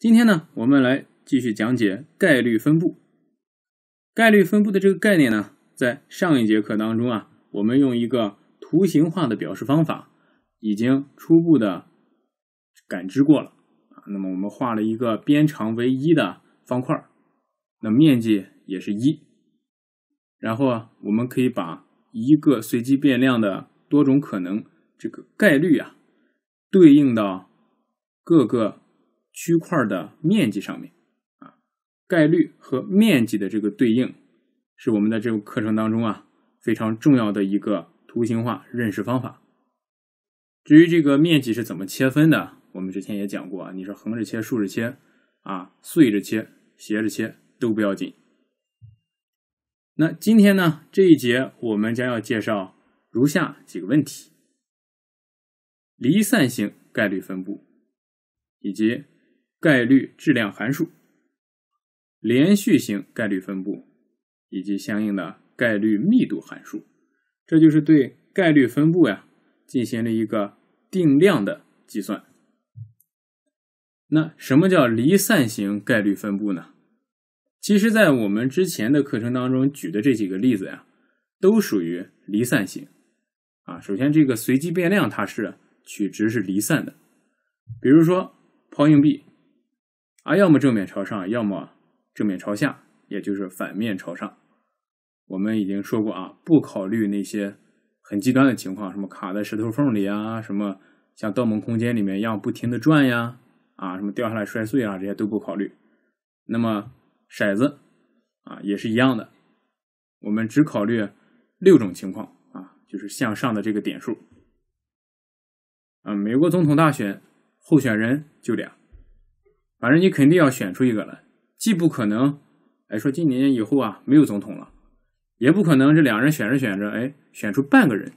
今天呢，我们来继续讲解概率分布。概率分布的这个概念呢，在上一节课当中啊，我们用一个图形化的表示方法，已经初步的感知过了啊。那么我们画了一个边长为一的方块，那面积也是一。然后啊，我们可以把一个随机变量的多种可能这个概率啊，对应到各个。区块的面积上面啊，概率和面积的这个对应是我们的这个课程当中啊非常重要的一个图形化认识方法。至于这个面积是怎么切分的，我们之前也讲过啊，你是横着切、竖着切啊、碎着切、斜着切都不要紧。那今天呢这一节我们将要介绍如下几个问题：离散型概率分布以及。概率质量函数、连续型概率分布以及相应的概率密度函数，这就是对概率分布呀进行了一个定量的计算。那什么叫离散型概率分布呢？其实，在我们之前的课程当中举的这几个例子呀，都属于离散型啊。首先，这个随机变量它是取值是离散的，比如说抛硬币。啊，要么正面朝上，要么正面朝下，也就是反面朝上。我们已经说过啊，不考虑那些很极端的情况，什么卡在石头缝里啊，什么像盗梦空间里面一样不停的转呀，啊，什么掉下来摔碎啊，这些都不考虑。那么骰子啊也是一样的，我们只考虑六种情况啊，就是向上的这个点数。啊，美国总统大选候选人就俩。反正你肯定要选出一个来，既不可能，哎，说今年以后啊没有总统了，也不可能这两人选着选着，哎，选出半个人，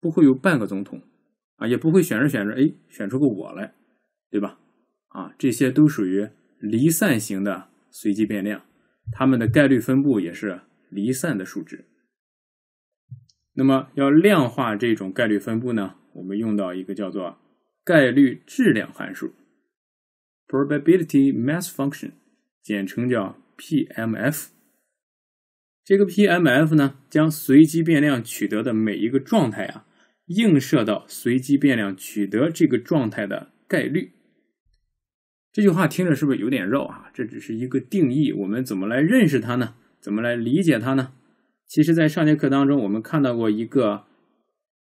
不会有半个总统，啊，也不会选着选着，哎，选出个我来，对吧？啊，这些都属于离散型的随机变量，它们的概率分布也是离散的数值。那么要量化这种概率分布呢，我们用到一个叫做概率质量函数。Probability mass function，简称叫 PMF。这个 PMF 呢，将随机变量取得的每一个状态啊，映射到随机变量取得这个状态的概率。这句话听着是不是有点绕啊？这只是一个定义，我们怎么来认识它呢？怎么来理解它呢？其实，在上节课当中，我们看到过一个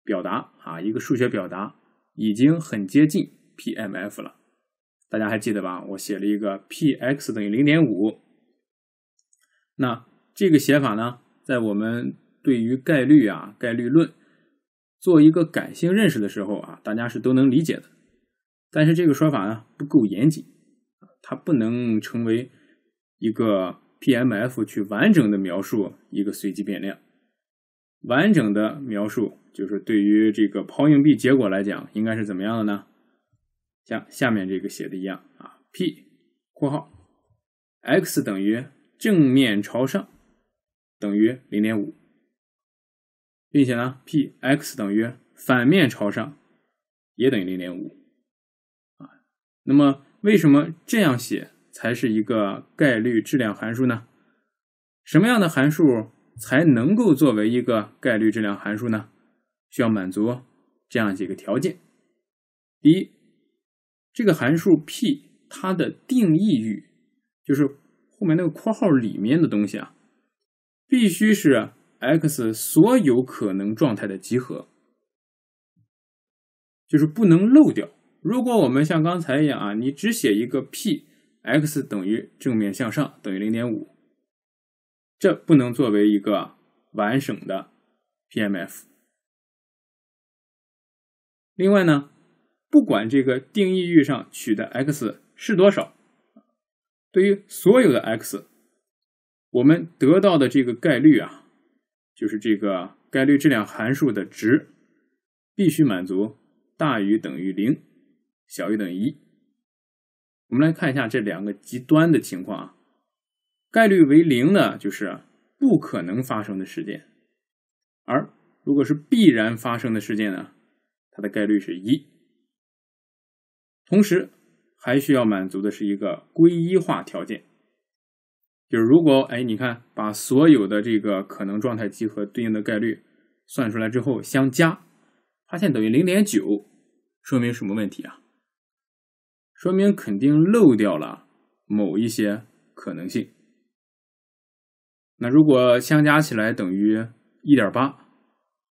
表达啊，一个数学表达，已经很接近 PMF 了。大家还记得吧？我写了一个 P(X 等于 0.5)。那这个写法呢，在我们对于概率啊、概率论做一个感性认识的时候啊，大家是都能理解的。但是这个说法呢，不够严谨，它不能成为一个 PMF 去完整的描述一个随机变量。完整的描述就是对于这个抛硬币结果来讲，应该是怎么样的呢？像下面这个写的一样啊，P（ 括号 ）X 等于正面朝上等于0.5，并且呢，P（X 等于反面朝上）也等于0.5啊。那么为什么这样写才是一个概率质量函数呢？什么样的函数才能够作为一个概率质量函数呢？需要满足这样几个条件：第一，这个函数 p 它的定义域就是后面那个括号里面的东西啊，必须是 x 所有可能状态的集合，就是不能漏掉。如果我们像刚才一样啊，你只写一个 p x 等于正面向上等于零点五，这不能作为一个完整的 p m f。另外呢？不管这个定义域上取的 x 是多少，对于所有的 x，我们得到的这个概率啊，就是这个概率质量函数的值必须满足大于等于零，小于等于一。我们来看一下这两个极端的情况啊，概率为零呢，就是不可能发生的事件，而如果是必然发生的事件呢，它的概率是一。同时，还需要满足的是一个归一化条件，就是如果哎，你看把所有的这个可能状态集合对应的概率算出来之后相加，发现等于零点九，说明什么问题啊？说明肯定漏掉了某一些可能性。那如果相加起来等于一点八，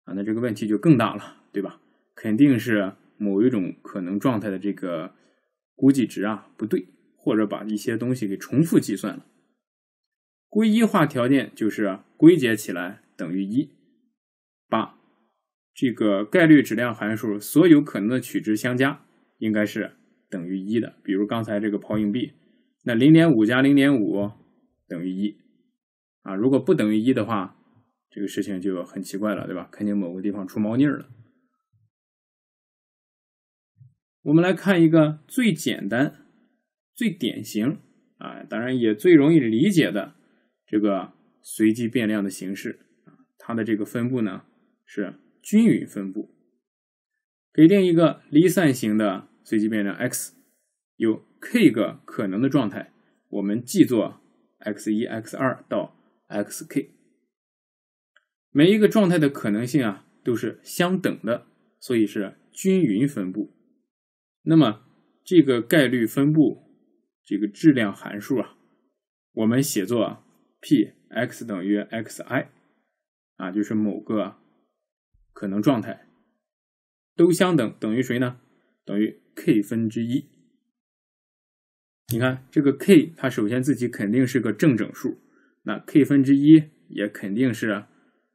啊，那这个问题就更大了，对吧？肯定是。某一种可能状态的这个估计值啊不对，或者把一些东西给重复计算了。归一化条件就是归结起来等于一，把这个概率质量函数所有可能的取值相加应该是等于一的。比如刚才这个抛硬币，那零点五加零点五等于一啊。如果不等于一的话，这个事情就很奇怪了，对吧？肯定某个地方出猫腻了。我们来看一个最简单、最典型啊，当然也最容易理解的这个随机变量的形式啊，它的这个分布呢是均匀分布。给定一个离散型的随机变量 X，有 k 个可能的状态，我们记作 X1、X2 到 Xk，每一个状态的可能性啊都是相等的，所以是均匀分布。那么这个概率分布，这个质量函数啊，我们写作 p x 等于 Xi) 啊，就是某个可能状态都相等等于谁呢？等于 k 分之一。你看这个 k，它首先自己肯定是个正整数，那 k 分之一也肯定是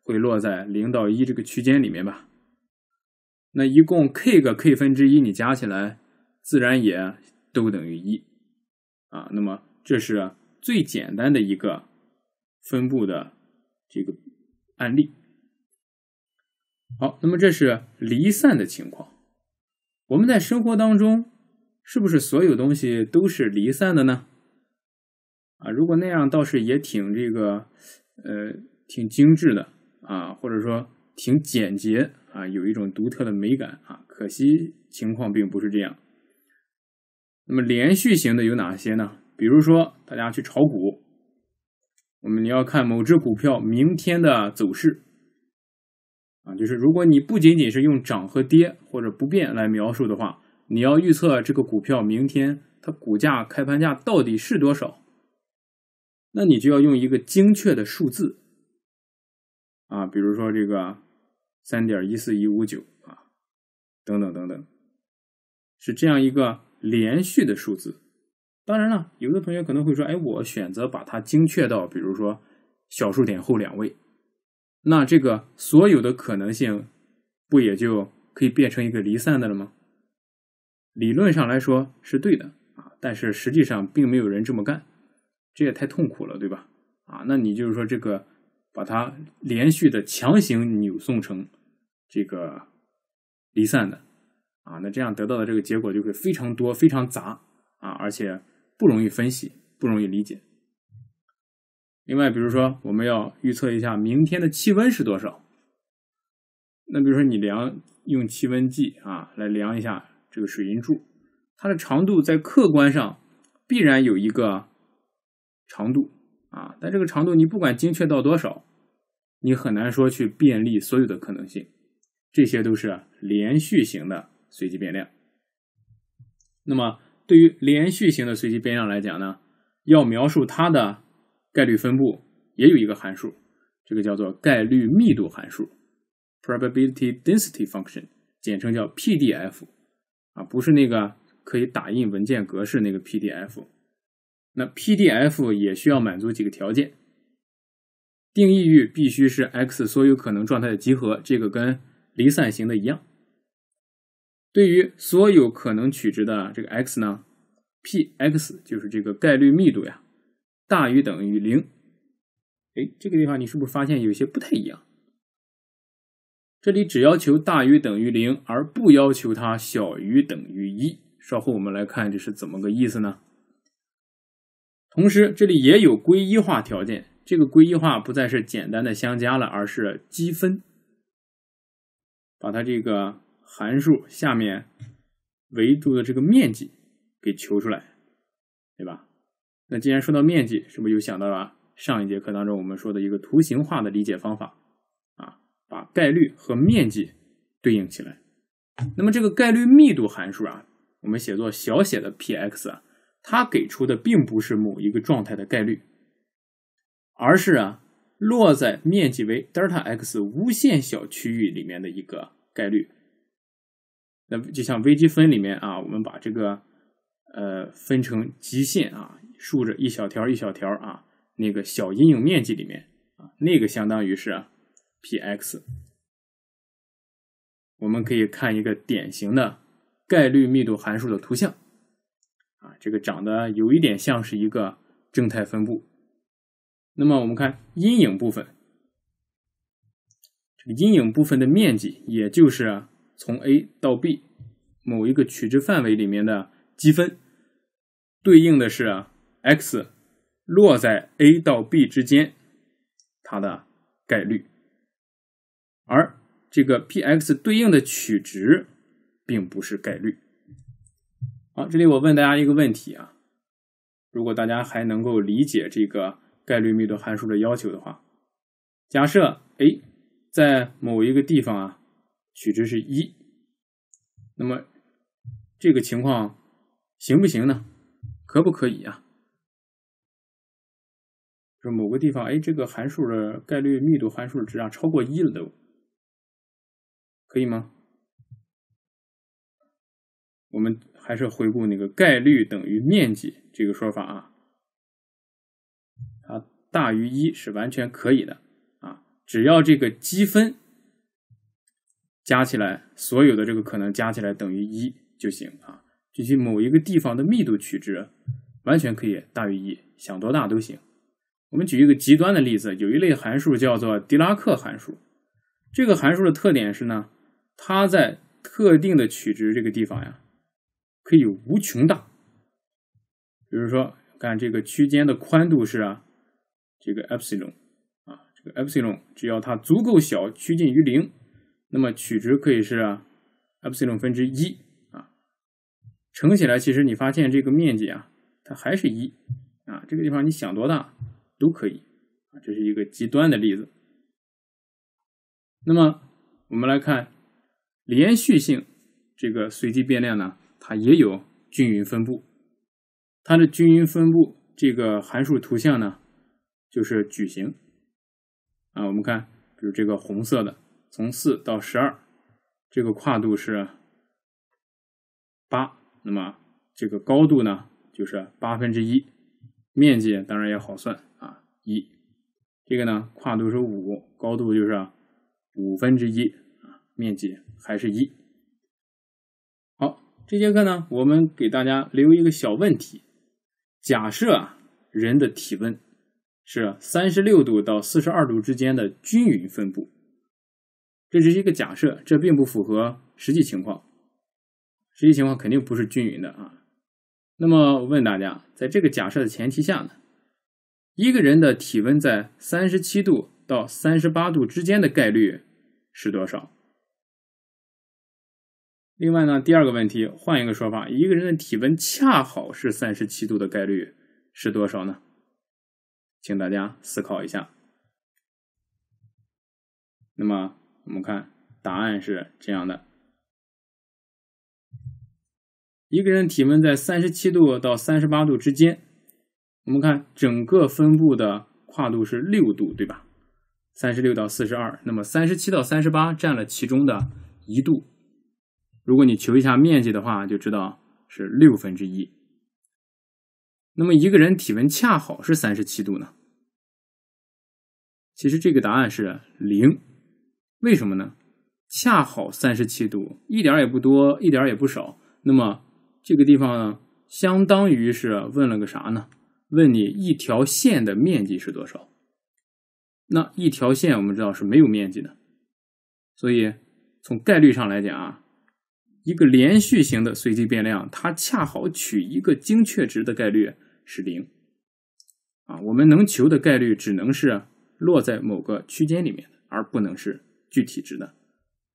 会落在零到一这个区间里面吧？那一共 k 个 k 分之一你加起来。自然也都等于一啊，那么这是最简单的一个分布的这个案例。好，那么这是离散的情况。我们在生活当中，是不是所有东西都是离散的呢？啊，如果那样倒是也挺这个呃挺精致的啊，或者说挺简洁啊，有一种独特的美感啊。可惜情况并不是这样。那么连续型的有哪些呢？比如说，大家去炒股，我们你要看某只股票明天的走势啊，就是如果你不仅仅是用涨和跌或者不变来描述的话，你要预测这个股票明天它股价开盘价到底是多少，那你就要用一个精确的数字啊，比如说这个三点一四一五九啊，等等等等，是这样一个。连续的数字，当然了，有的同学可能会说：“哎，我选择把它精确到，比如说小数点后两位，那这个所有的可能性不也就可以变成一个离散的了吗？”理论上来说是对的啊，但是实际上并没有人这么干，这也太痛苦了，对吧？啊，那你就是说这个把它连续的强行扭送成这个离散的。啊，那这样得到的这个结果就会非常多、非常杂啊，而且不容易分析、不容易理解。另外，比如说我们要预测一下明天的气温是多少，那比如说你量用气温计啊来量一下这个水银柱，它的长度在客观上必然有一个长度啊，但这个长度你不管精确到多少，你很难说去便利所有的可能性。这些都是连续型的。随机变量。那么，对于连续型的随机变量来讲呢，要描述它的概率分布，也有一个函数，这个叫做概率密度函数 （probability density function），简称叫 PDF。啊，不是那个可以打印文件格式那个 PDF。那 PDF 也需要满足几个条件：定义域必须是 X 所有可能状态的集合，这个跟离散型的一样。对于所有可能取值的这个 x 呢，p(x) 就是这个概率密度呀，大于等于零。哎，这个地方你是不是发现有些不太一样？这里只要求大于等于零，而不要求它小于等于一。稍后我们来看这是怎么个意思呢？同时这里也有归一化条件，这个归一化不再是简单的相加了，而是积分，把它这个。函数下面维度的这个面积给求出来，对吧？那既然说到面积，是不是又想到了上一节课当中我们说的一个图形化的理解方法啊？把概率和面积对应起来。那么这个概率密度函数啊，我们写作小写的 p(x)，啊，它给出的并不是某一个状态的概率，而是啊落在面积为德尔塔 x 无限小区域里面的一个概率。那就像微积分里面啊，我们把这个呃分成极限啊，竖着一小条一小条啊，那个小阴影面积里面啊，那个相当于是 P(X)。我们可以看一个典型的概率密度函数的图像啊，这个长得有一点像是一个正态分布。那么我们看阴影部分，这个阴影部分的面积也就是。从 a 到 b，某一个取值范围里面的积分，对应的是 x 落在 a 到 b 之间它的概率，而这个 p(x) 对应的取值并不是概率。好，这里我问大家一个问题啊，如果大家还能够理解这个概率密度函数的要求的话，假设 A 在某一个地方啊。取值是一，那么这个情况行不行呢？可不可以啊？就是某个地方，哎，这个函数的概率密度函数值啊超过一了都，可以吗？我们还是回顾那个概率等于面积这个说法啊，它大于一是完全可以的啊，只要这个积分。加起来，所有的这个可能加起来等于一就行啊。这些某一个地方的密度取值完全可以大于一，想多大都行。我们举一个极端的例子，有一类函数叫做狄拉克函数。这个函数的特点是呢，它在特定的取值这个地方呀，可以无穷大。比如说，看这个区间的宽度是啊，这个 epsilon 啊，这个 epsilon 只要它足够小，趋近于零。那么取值可以是 epsilon 分之一啊，乘起来其实你发现这个面积啊，它还是一啊，这个地方你想多大都可以啊，这是一个极端的例子。那么我们来看连续性这个随机变量呢，它也有均匀分布，它的均匀分布这个函数图像呢就是矩形啊，我们看比如这个红色的。从四到十二，这个跨度是八，那么这个高度呢就是八分之一，面积当然也好算啊，一。这个呢，跨度是五，高度就是五分之一啊，面积还是一。好，这节课呢，我们给大家留一个小问题：假设啊，人的体温是三十六度到四十二度之间的均匀分布。这是一个假设，这并不符合实际情况，实际情况肯定不是均匀的啊。那么我问大家，在这个假设的前提下呢，一个人的体温在三十七度到三十八度之间的概率是多少？另外呢，第二个问题，换一个说法，一个人的体温恰好是三十七度的概率是多少呢？请大家思考一下。那么。我们看答案是这样的：一个人体温在三十七度到三十八度之间。我们看整个分布的跨度是六度，对吧？三十六到四十二，那么三十七到三十八占了其中的一度。如果你求一下面积的话，就知道是六分之一。那么一个人体温恰好是三十七度呢？其实这个答案是零。为什么呢？恰好三十七度，一点也不多，一点也不少。那么这个地方呢，相当于是问了个啥呢？问你一条线的面积是多少？那一条线我们知道是没有面积的，所以从概率上来讲啊，一个连续型的随机变量，它恰好取一个精确值的概率是零啊。我们能求的概率只能是落在某个区间里面而不能是。具体值呢？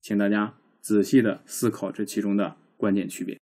请大家仔细的思考这其中的关键区别。